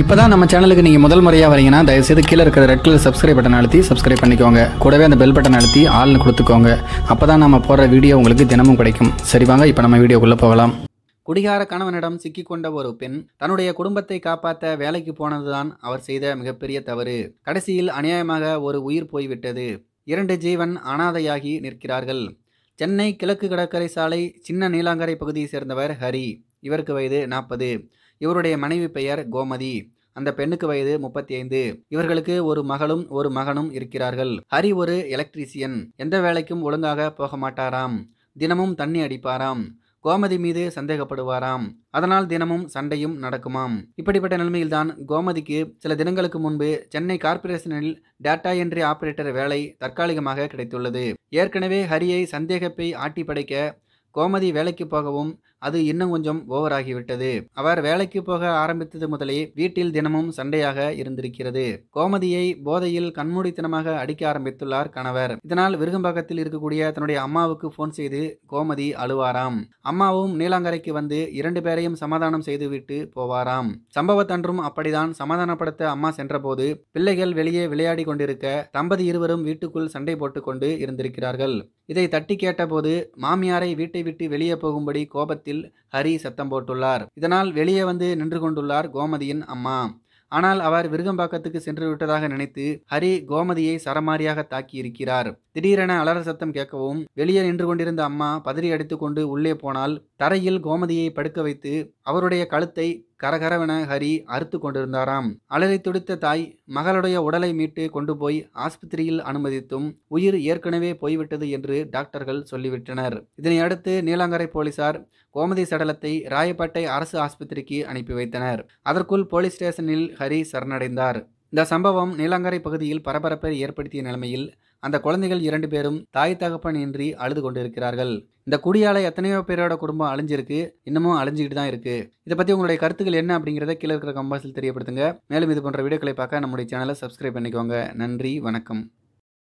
இப்போ தான் நம்ம சேனலுக்கு நீங்கள் முதல் முறையாக வரீங்கன்னா தயவுசெய்து கீழே இருக்கிற ரெட் கலர் சப்ஸ்கிரைப் பட்டன் அழுத்தி சப்ஸ்கிரைப் பண்ணிக்கோங்க கூடவே அந்த பெல் பட்டன் அழுத்தி ஆள்னு கொடுத்துக்கோங்க அப்போ தான் நம்ம போடுற வீடியோ உங்களுக்கு தினமும் கிடைக்கும் சரி வாங்க இப்போ நம்ம வீடியோக்குள்ளே போகலாம் குடிகார கணவனிடம் சிக்கிக்கொண்ட ஒரு பெண் தன்னுடைய குடும்பத்தை காப்பாற்ற வேலைக்கு போனதுதான் அவர் செய்த மிகப்பெரிய தவறு கடைசியில் அநியாயமாக ஒரு உயிர் போய்விட்டது இரண்டு ஜீவன் அனாதையாகி நிற்கிறார்கள் சென்னை கிழக்கு கடற்கரை சாலை சின்ன நீலாங்கரை பகுதியை சேர்ந்தவர் ஹரி இவருக்கு வயது நாற்பது இவருடைய மனைவி பெயர் கோமதி அந்த பெண்ணுக்கு வயது முப்பத்தி ஐந்து இவர்களுக்கு ஒரு மகளும் ஒரு மகனும் இருக்கிறார்கள் ஹரி ஒரு எலக்ட்ரீசியன் எந்த வேலைக்கும் ஒழுங்காக போக மாட்டாராம் தினமும் தண்ணி அடிப்பாராம் கோமதி மீது சந்தேகப்படுவாராம் அதனால் தினமும் சண்டையும் நடக்குமாம் இப்படிப்பட்ட நிலைமையில்தான் கோமதிக்கு சில தினங்களுக்கு முன்பு சென்னை கார்ப்பரேஷனில் டேட்டா என்ட்ரி ஆபரேட்டர் வேலை தற்காலிகமாக கிடைத்துள்ளது ஏற்கனவே ஹரியை சந்தேகப்பை ஆட்டி படைக்க கோமதி வேலைக்கு போகவும் அது இன்னும் கொஞ்சம் ஓவர் ஆகிவிட்டது அவர் வேலைக்கு போக ஆரம்பித்தது முதலே வீட்டில் தினமும் சண்டையாக இருந்திருக்கிறது கோமதியை போதையில் கண்மூடித்தனமாக அடிக்க ஆரம்பித்துள்ளார் கணவர் இதனால் விருகம்பாக்கத்தில் இருக்கக்கூடிய தன்னுடைய அம்மாவுக்கு போன் செய்து கோமதி அழுவாராம் அம்மாவும் நீலாங்கரைக்கு வந்து இரண்டு பேரையும் சமாதானம் செய்துவிட்டு போவாராம் சம்பவத்தன்றும் அப்படிதான் சமாதானப்படுத்த அம்மா சென்றபோது பிள்ளைகள் வெளியே விளையாடி கொண்டிருக்க தம்பதி இருவரும் வீட்டுக்குள் சண்டை போட்டுக்கொண்டு இருந்திருக்கிறார்கள் இதை தட்டி கேட்டபோது மாமியாரை வீட்டை விட்டு வெளியே போகும்படி கோபத்தில் கோலத்தில் ஹரி சத்தம் போட்டுள்ளார் இதனால் வெளியே வந்து நின்று கொண்டுள்ளார் கோமதியின் அம்மா ஆனால் அவர் விருகம்பாக்கத்துக்கு சென்று விட்டதாக நினைத்து ஹரி கோமதியை சரமாரியாக தாக்கி இருக்கிறார் திடீரென அலர சத்தம் கேட்கவும் வெளியே நின்று கொண்டிருந்த அம்மா பதறி அடித்துக்கொண்டு உள்ளே போனால் தரையில் கோமதியை படுக்க வைத்து அவருடைய கழுத்தை கரகரவென ஹரி அறுத்து கொண்டிருந்தாராம் அலறி துடித்த தாய் மகளுடைய உடலை மீட்டு கொண்டு போய் ஆஸ்பத்திரியில் அனுமதித்தும் உயிர் ஏற்கனவே போய்விட்டது என்று டாக்டர்கள் சொல்லிவிட்டனர் இதனையடுத்து நீலாங்கரை போலீசார் கோமதி சடலத்தை ராயப்பேட்டை அரசு ஆஸ்பத்திரிக்கு அனுப்பி வைத்தனர் அதற்குள் போலீஸ் ஸ்டேஷனில் ஹரி சரணடைந்தார் இந்த சம்பவம் நீலாங்கரை பகுதியில் பரபரப்பை ஏற்படுத்திய நிலைமையில் அந்த குழந்தைகள் இரண்டு பேரும் தாய் தகப்பன் இன்றி அழுது கொண்டிருக்கிறார்கள் இந்த குடியால எத்தனையோ பேரோட குடும்பம் அழிஞ்சிருக்கு இன்னமும் அழிஞ்சிக்கிட்டு தான் இருக்கு இதை பற்றி உங்களுடைய கருத்துக்கள் என்ன அப்படிங்கிறத கீழே இருக்கிற கம்பாசில் தெரியப்படுத்துங்க மேலும் இது போன்ற வீடியோக்களை பார்க்க நம்முடைய சேனலை சப்ஸ்கிரைப் பண்ணிக்கோங்க நன்றி வணக்கம்